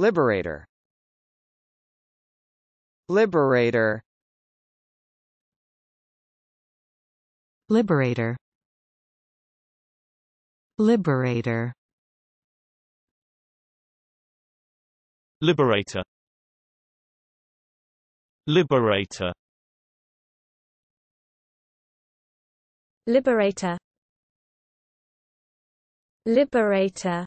Liberator Liberator Liberator Liberator Liberator Liberator Liberator Liberator